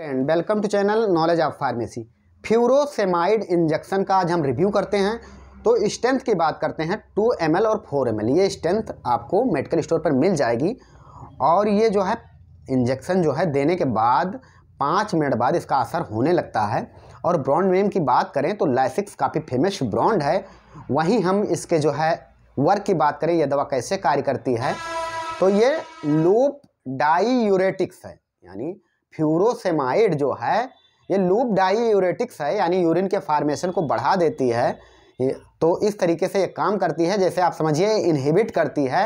friend welcome to channel knowledge of pharmacy furosemide injection का आज हम रिव्यू करते हैं तो स्ट्रेंथ की बात करते हैं 2 एम और 4 एम ये स्ट्रेंथ आपको मेडिकल स्टोर पर मिल जाएगी और ये जो है इंजेक्शन जो है देने के बाद पाँच मिनट बाद इसका असर होने लगता है और ब्रॉन्ड नेम की बात करें तो लाइसिक्स काफ़ी फेमस ब्रांड है वहीं हम इसके जो है वर्क की बात करें यह दवा कैसे कार्य करती है तो ये लोप डाई यूरेटिक्स है यानी फ्यूरोसेमाइड जो है ये लूप डाई यूरेटिक्स है यानी यूरिन के फार्मेशन को बढ़ा देती है तो इस तरीके से ये काम करती है जैसे आप समझिए इनहिबिट करती है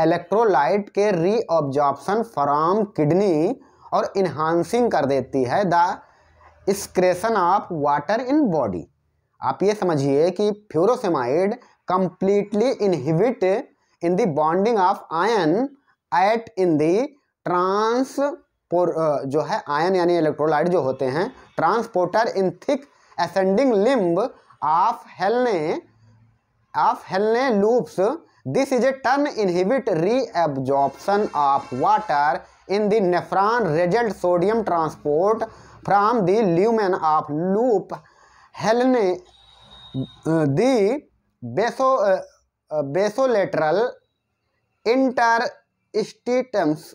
इलेक्ट्रोलाइट के रीऑब्जॉर्प्शन फ्रॉम किडनी और इन्हांसिंग कर देती है the स्क्रेशन of water in body आप ये समझिए कि furosemide completely inhibit in the bonding of ion eight in the trans pour uh, जो है आयन यानी इलेक्ट्रोलाइट जो होते हैं transporter in thick ascending limb of हेलने of हेलने loops this is a turn inhibit री absorption of water in the nephron result sodium transport from the lumen of loop हेलने the baso basolateral interstitiums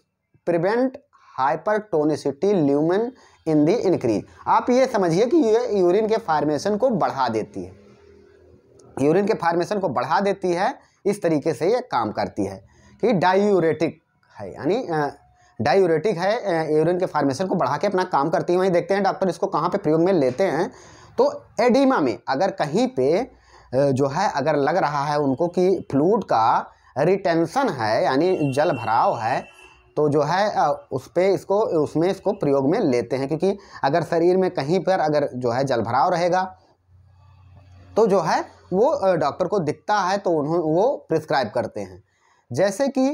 hypertonicity lumen in the increase आप ये समझिए कि ये urine के formation को बढ़ा देती है यूरिन के फार्मेशन को बढ़ा देती है इस तरीके से ये काम करती है कि डायूरेटिक है यानी डायूरेटिक है यूरिन के फार्मेशन को बढ़ा के अपना काम करती है वहीं देखते हैं डॉक्टर इसको कहाँ पे प्रयोग में लेते हैं तो एडिमा में अगर कहीं पे जो है अगर लग रहा है उनको कि फ्लूड का रिटेंशन है यानी जल भराव है तो जो है उस पर इसको उसमें इसको प्रयोग में लेते हैं क्योंकि अगर शरीर में कहीं पर अगर जो है जलभराव रहेगा तो जो है वो डॉक्टर को दिखता है तो उन्होंने वो प्रिस्क्राइब करते हैं जैसे कि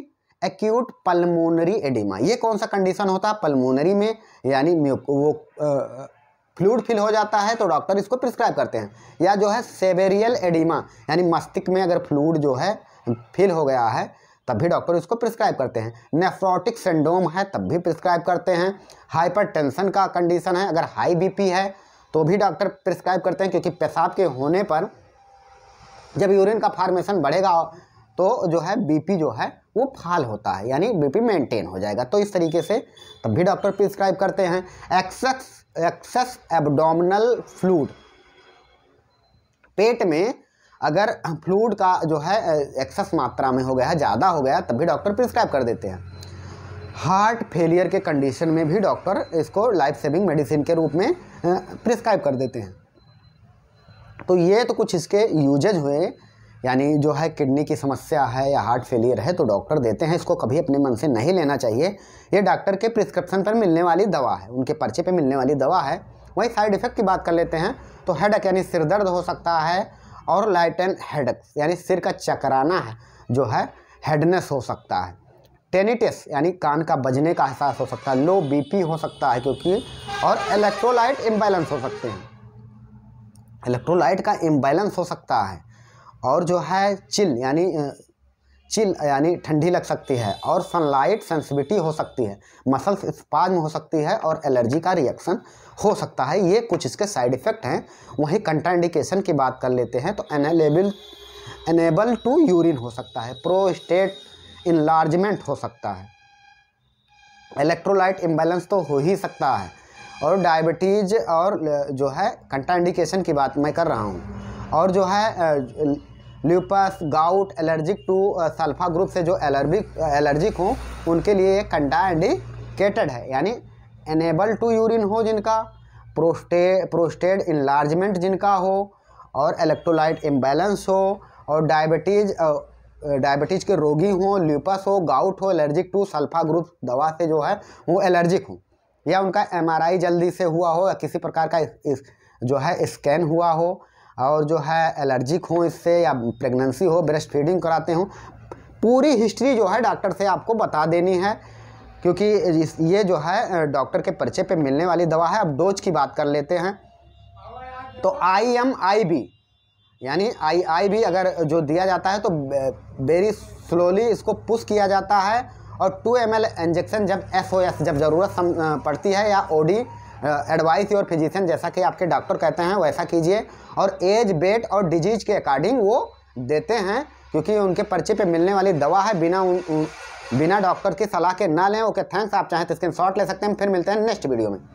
एक्यूट पल्मोनरी एडिमा ये कौन सा कंडीशन होता है पल्मोनरी में यानी वो फ्लूड फिल हो जाता है तो डॉक्टर इसको प्रिस्क्राइब करते हैं या जो है सेवेरियल एडिमा यानी मस्तिष्क में अगर फ्लूड जो है फिल हो गया है तब भी डॉक्टर उसको प्रिस्क्राइब करते हैं नेफ्रोटिक सिंड्रोम है तब भी प्रिस्क्राइब करते हैं हाइपरटेंशन का कंडीशन है अगर हाई बीपी है तो भी डॉक्टर प्रिस्क्राइब करते हैं क्योंकि पेशाब के होने पर जब यूरिन का फार्मेशन बढ़ेगा तो जो है बीपी जो है वो फाल होता है यानी बीपी मेंटेन हो जाएगा तो इस तरीके से तब भी डॉक्टर प्रिस्क्राइब करते हैं एक्सेस एक्सेस एबडोमिनल फ्लूड पेट में अगर फ्लूड का जो है एक्सेस मात्रा में हो गया है ज़्यादा हो गया तब भी डॉक्टर प्रिस्क्राइब कर देते हैं हार्ट फेलियर के कंडीशन में भी डॉक्टर इसको लाइफ सेविंग मेडिसिन के रूप में प्रिस्क्राइब कर देते हैं तो ये तो कुछ इसके यूजेज हुए यानी जो है किडनी की समस्या है या हार्ट फेलियर है तो डॉक्टर देते हैं इसको कभी अपने मन से नहीं लेना चाहिए ये डॉक्टर के प्रिस्क्रिप्शन पर मिलने वाली दवा है उनके पर्चे पर मिलने वाली दवा है वही साइड इफ़ेक्ट की बात कर लेते हैं तो हेड यानी सिर दर्द हो सकता है और लाइट एंड हेडक यानी सिर का चकराना है जो है हेडनेस हो सकता है टेनिटिस यानी कान का बजने का एहसास हो सकता है लो बीपी हो सकता है क्योंकि और इलेक्ट्रोलाइट इम्बैलेंस हो सकते हैं इलेक्ट्रोलाइट का इम्बैलेंस हो सकता है और जो है चिल यानी चिल यानी ठंडी लग सकती है और सनलाइट सेंसिविटी हो सकती है मसल्स स्पाज्म हो सकती है और एलर्जी का रिएक्शन हो सकता है ये कुछ इसके साइड इफ़ेक्ट हैं वहीं कंट्राइंडिकेशन की बात कर लेते हैं तो एनेलेबल एनेबल टू यूरिन हो सकता है प्रोस्टेट इन्लार्जमेंट हो सकता है इलेक्ट्रोलाइट इम्बेलेंस तो हो ही सकता है और डायबिटीज़ और जो है कंट्राइंडिकेशन की बात मैं कर रहा हूँ और जो है lupus gout allergic to sulfa group से जो एलर्जिक एलर्जिक uh, हों उनके लिए कंटाइंडिकेटेड है यानी एनेबल टू यूरिन हो जिनका प्रोस्टे प्रोस्टेड इन्लार्जमेंट जिनका हो और इलेक्ट्रोलाइट इम्बेलेंस हो और डायबिटीज़ डायबिटीज़ uh, uh, के रोगी हों ल्यूपस हो गाउट हो एलर्जिक टू सल्फा ग्रुप दवा से जो है वो एलर्जिक हों या उनका एमआरआई जल्दी से हुआ हो या किसी प्रकार का इस, इस, जो है स्कैन हुआ हो और जो है एलर्जिक हो इससे या प्रेगनेंसी हो ब्रेस्ट फीडिंग कराते हों पूरी हिस्ट्री जो है डॉक्टर से आपको बता देनी है क्योंकि ये जो है डॉक्टर के पर्चे पे मिलने वाली दवा है अब डोज की बात कर लेते हैं तो आई एम आई बी यानी आई आई बी अगर जो दिया जाता है तो वेरी स्लोली इसको पुश किया जाता है और टू एम एल इंजेक्शन जब एस ओ एस जब ज़रूरत पड़ती है या O D advise your physician जैसा कि आपके डॉक्टर कहते हैं वैसा कीजिए और एज बेट और डिजीज के अकॉर्डिंग वो देते हैं क्योंकि उनके पर्चे पे मिलने वाली दवा है बिना उन, उन बिना डॉक्टर की सलाह के ना लें ओके थैंक्स आप चाहें तो स्क्रीन शॉट ले सकते हैं फिर मिलते हैं नेक्स्ट वीडियो में